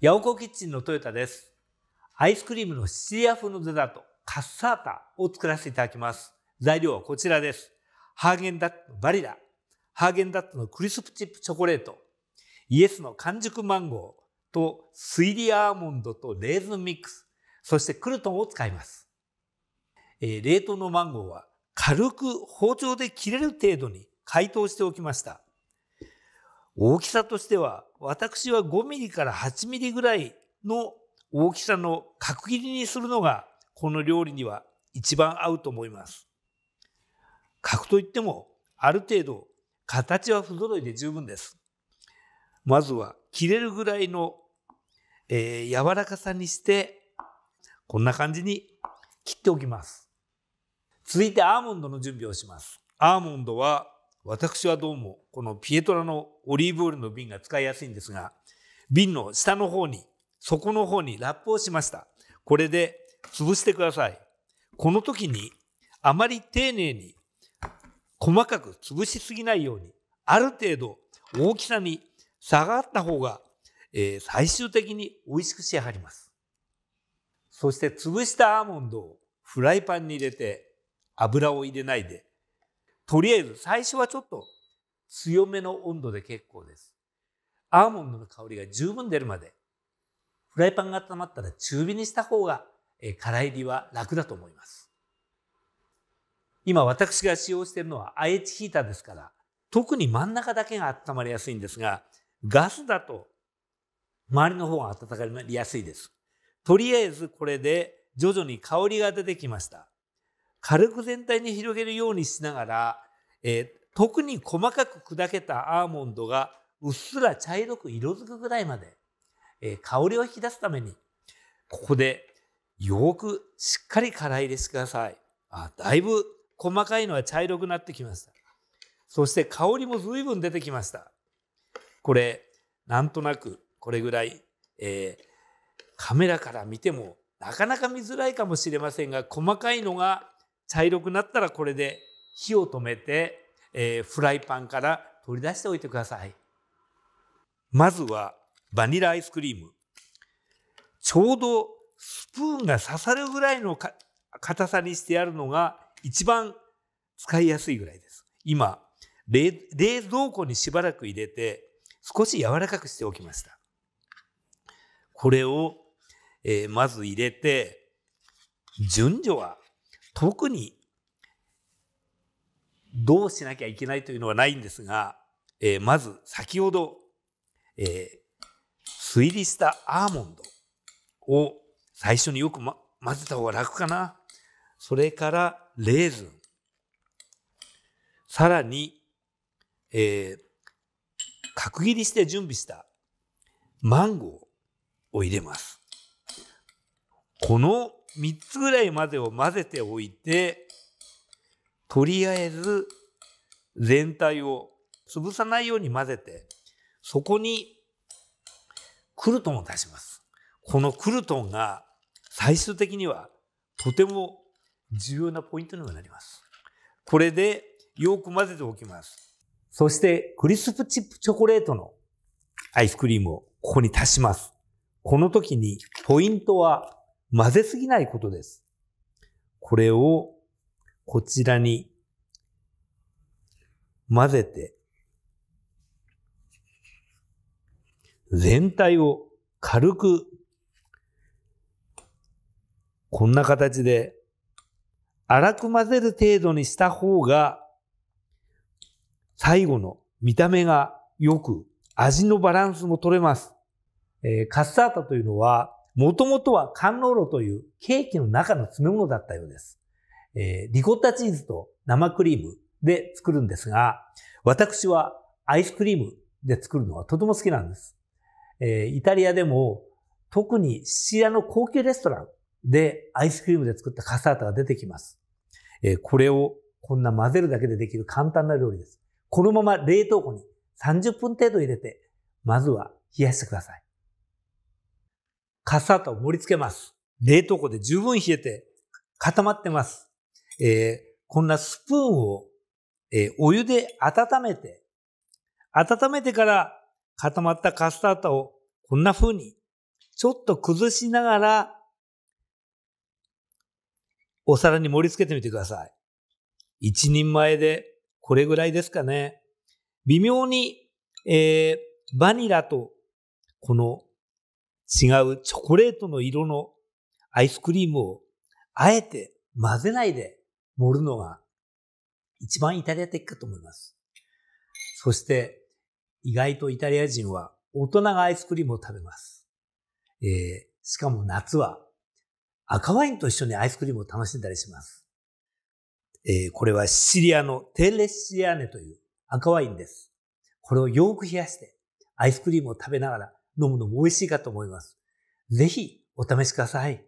ヤオコキッチンのトヨタです。アイスクリームのシチリア風のデザート、カッサータを作らせていただきます。材料はこちらです。ハーゲンダッツのバリラ、ハーゲンダッツのクリスプチップチョコレート、イエスの完熟マンゴーとスイリアーモンドとレーズンミックス、そしてクルトンを使います。えー、冷凍のマンゴーは軽く包丁で切れる程度に解凍しておきました。大きさとしては私は5ミリから8ミリぐらいの大きさの角切りにするのがこの料理には一番合うと思います。角といってもある程度形は不揃いで十分です。まずは切れるぐらいの、えー、柔らかさにしてこんな感じに切っておきます。続いてアーモンドの準備をします。アーモンドは私はどうもこのピエトラのオリーブオイルの瓶が使いやすいんですが、瓶の下の方に、底の方にラップをしました。これで潰してください。この時にあまり丁寧に細かく潰しすぎないように、ある程度大きさに差があった方が、えー、最終的に美味しく仕上がります。そして潰したアーモンドをフライパンに入れて油を入れないでとりあえず最初はちょっと強めの温度で結構です。アーモンドの香りが十分出るまで、フライパンが温まったら中火にした方が、え辛入りは楽だと思います。今私が使用しているのは IH ヒーターですから、特に真ん中だけが温まりやすいんですが、ガスだと周りの方が温まりやすいです。とりあえずこれで徐々に香りが出てきました。軽く全体に広げるようにしながら、えー、特に細かく砕けたアーモンドがうっすら茶色く色づくぐらいまで、えー、香りを引き出すためにここでよくしっかりから入れしてくださいあだいぶ細かいのは茶色くなってきましたそして香りも随分出てきましたこれなんとなくこれぐらい、えー、カメラから見てもなかなか見づらいかもしれませんが細かいのが茶色くなったらこれで火を止めて、えー、フライパンから取り出しておいてくださいまずはバニラアイスクリームちょうどスプーンが刺さるぐらいのか硬さにしてあるのが一番使いやすいぐらいです今冷蔵庫にしばらく入れて少し柔らかくしておきましたこれを、えー、まず入れて順序は特にどうしなきゃいけないというのはないんですが、えー、まず先ほど、えー、推理したアーモンドを最初によく、ま、混ぜた方が楽かな。それからレーズン。さらに、えー、角切りして準備したマンゴーを入れます。この3つぐらいまでを混ぜておいてとりあえず全体を潰さないように混ぜてそこにクルトンを出します。このクルトンが最終的にはとても重要なポイントにもなります。これでよく混ぜておきます。そしてクリスプチップチョコレートのアイスクリームをここに足します。この時にポイントは混ぜすぎないことです。これをこちらに混ぜて、全体を軽く、こんな形で、粗く混ぜる程度にした方が、最後の見た目が良く、味のバランスも取れます。えー、カッサータというのは、もともとは甘露露というケーキの中の詰め物だったようです。えー、リコッタチーズと生クリームで作るんですが、私はアイスクリームで作るのはとても好きなんです。えー、イタリアでも特にシチリアの高級レストランでアイスクリームで作ったカサータが出てきます。えー、これをこんな混ぜるだけでできる簡単な料理です。このまま冷凍庫に30分程度入れて、まずは冷やしてください。カサタを盛り付けます。冷凍庫で十分冷えて固まってます。えー、こんなスプーンを、えー、お湯で温めて、温めてから固まったカスタードをこんな風にちょっと崩しながらお皿に盛り付けてみてください。一人前でこれぐらいですかね。微妙に、えー、バニラとこの違うチョコレートの色のアイスクリームをあえて混ぜないで盛るのが一番イタリア的かと思います。そして意外とイタリア人は大人がアイスクリームを食べます。えー、しかも夏は赤ワインと一緒にアイスクリームを楽しんだりします。えー、これはシチリアのテレシアネという赤ワインです。これをよく冷やしてアイスクリームを食べながら飲むのも美味しいかと思います。ぜひお試しください。